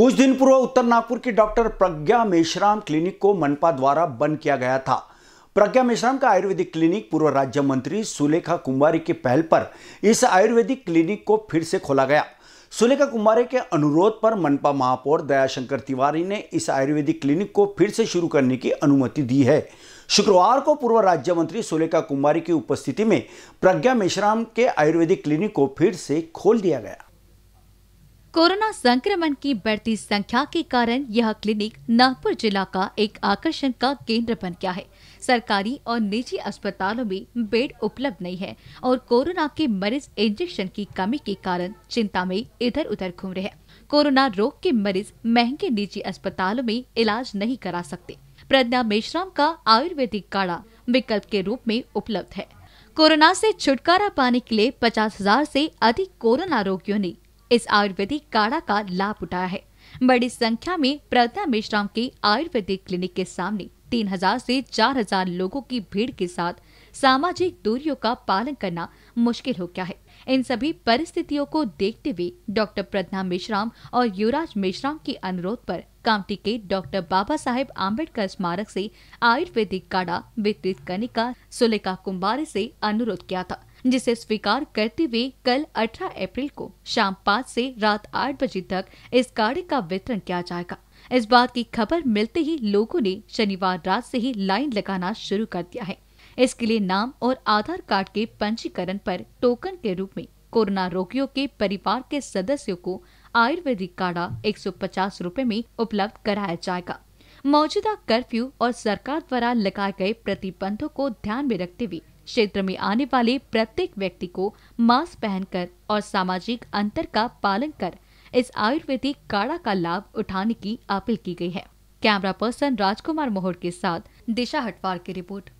कुछ दिन पूर्व उत्तर नागपुर की डॉक्टर प्रज्ञा मेश्राम क्लिनिक को मनपा द्वारा बंद किया गया था प्रज्ञा मेश्राम का आयुर्वेदिक क्लिनिक पूर्व राज्य मंत्री सुलेखा कुमारी की पहल पर इस आयुर्वेदिक क्लिनिक को फिर से खोला गया सुलेखा कुमारी के अनुरोध पर मनपा महापौर दयाशंकर तिवारी ने इस आयुर्वेदिक क्लिनिक को फिर से शुरू करने की अनुमति दी है शुक्रवार को पूर्व राज्य मंत्री सुलेखा कुमारी की उपस्थिति में प्रज्ञा मेश्राम के आयुर्वेदिक क्लिनिक को फिर से खोल दिया गया कोरोना संक्रमण की बढ़ती संख्या के कारण यह क्लिनिक नागपुर जिला का एक आकर्षण का केंद्र बन गया है सरकारी और निजी अस्पतालों में बेड उपलब्ध नहीं है और कोरोना के मरीज इंजेक्शन की कमी के कारण चिंता में इधर उधर घूम रहे हैं कोरोना रोग के मरीज महंगे निजी अस्पतालों में इलाज नहीं करा सकते प्रज्ञा मेश्राम का आयुर्वेदिक काढ़ा विकल्प के रूप में उपलब्ध है कोरोना से छुटकारा पाने के लिए पचास हजार से अधिक कोरोना रोगियों ने इस आयुर्वेदिक काढ़ा का लाभ उठाया है बड़ी संख्या में प्रज्ञा मिश्राम के आयुर्वेदिक क्लिनिक के सामने 3000 से 4000 लोगों की भीड़ के साथ सामाजिक दूरियों का पालन करना मुश्किल हो गया है इन सभी परिस्थितियों को देखते हुए डॉक्टर प्रज्ञा मिश्राम और युवराज मिश्राम के अनुरोध पर कामटी के डॉक्टर बाबा साहेब आम्बेडकर स्मारक से आयुर्वेदिक काढ़ा वितरित करने का सुलेखा कुम्बारी से अनुरोध किया था जिसे स्वीकार करते हुए कल 18 अप्रैल को शाम पाँच से रात आठ बजे तक इस गाड़ी का वितरण किया जाएगा इस बात की खबर मिलते ही लोगों ने शनिवार रात से ही लाइन लगाना शुरू कर दिया है इसके लिए नाम और आधार कार्ड के पंजीकरण पर टोकन के रूप में कोरोना रोगियों के परिवार के सदस्यों को आयुर्वेदिक काढ़ा एक सौ में उपलब्ध कराया जाएगा मौजूदा कर्फ्यू और सरकार द्वारा लगाए गए प्रतिबंधों को ध्यान में रखते हुए क्षेत्र में आने वाले प्रत्येक व्यक्ति को मास्क पहनकर और सामाजिक अंतर का पालन कर इस आयुर्वेदिक काढ़ा का लाभ उठाने की अपील की गई है कैमरा पर्सन राजकुमार मोहर के साथ दिशा हटवार की रिपोर्ट